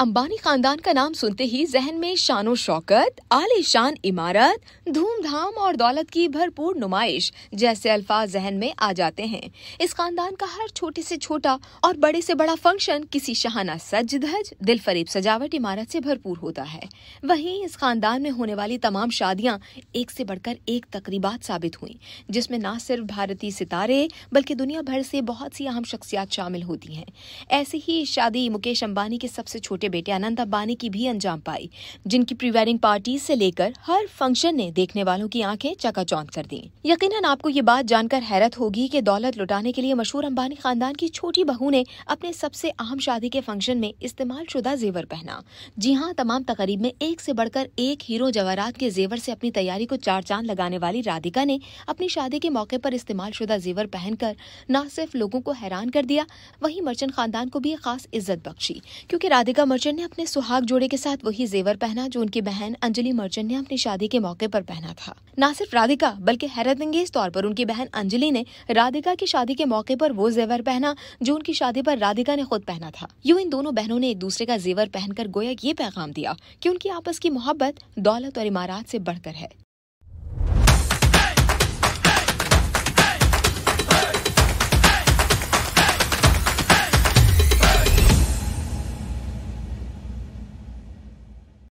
अंबानी खानदान का नाम सुनते ही जहन में शानो शौकत आलीशान इमारत धूमधाम और दौलत की भरपूर नुमाइश जैसे अल्फाज जहन में आ जाते हैं इस खानदान का हर छोटे से छोटा और बड़े से बड़ा फंक्शन किसी शहाना सज धज दिल फरीब सजावट इमारत से भरपूर होता है वहीं इस खानदान में होने वाली तमाम शादियां एक से बढ़कर एक तकरीबात साबित हुई जिसमे न सिर्फ भारतीय सितारे बल्कि दुनिया भर से बहुत सी अहम शख्सियात शामिल होती है ऐसे ही शादी मुकेश अम्बानी के सबसे छोटे बेटे अनंत अंबानी की भी अंजाम पाई जिनकी प्री वेडिंग पार्टी से लेकर हर फंक्शन ने देखने वालों की आंखें चकाचौंध कर दी यकीनन आपको ये बात जानकर हैरत होगी कि दौलत लुटाने के लिए मशहूर अंबानी खानदान की छोटी बहू ने अपने सबसे अहम शादी के फंक्शन में इस्तेमाल शुदा जेवर पहना जी हाँ तमाम तकरीब में एक से बढ़कर एक हीरो जवाहरात के जेवर से अपनी तैयारी को चार चांद लगाने वाली राधिका ने अपनी शादी के मौके पर इस्तेमाल शुदा जेवर पहनकर न सिर्फ लोगों को हैरान कर दिया वहीं मर्चेंट खानदान को भी खास इज्जत बख्शी क्योंकि राधिका मर्चेंट ने अपने सुहाग जोड़े के साथ वही जेवर पहना जो उनकी बहन अंजलि मर्चेंट ने अपनी शादी के मौके पर पहना था न सिर्फ राधिका बल्कि हैरत अंगेज तौर पर उनकी बहन अंजलि ने राधिका की शादी के मौके पर वो जेवर पहना जो उनकी शादी पर राधिका ने खुद पहना था यूं इन दोनों बहनों ने एक दूसरे का जेवर पहनकर गोया ये पैगाम दिया की उनकी आपस की मोहब्बत दौलत और इमारत ऐसी बढ़कर है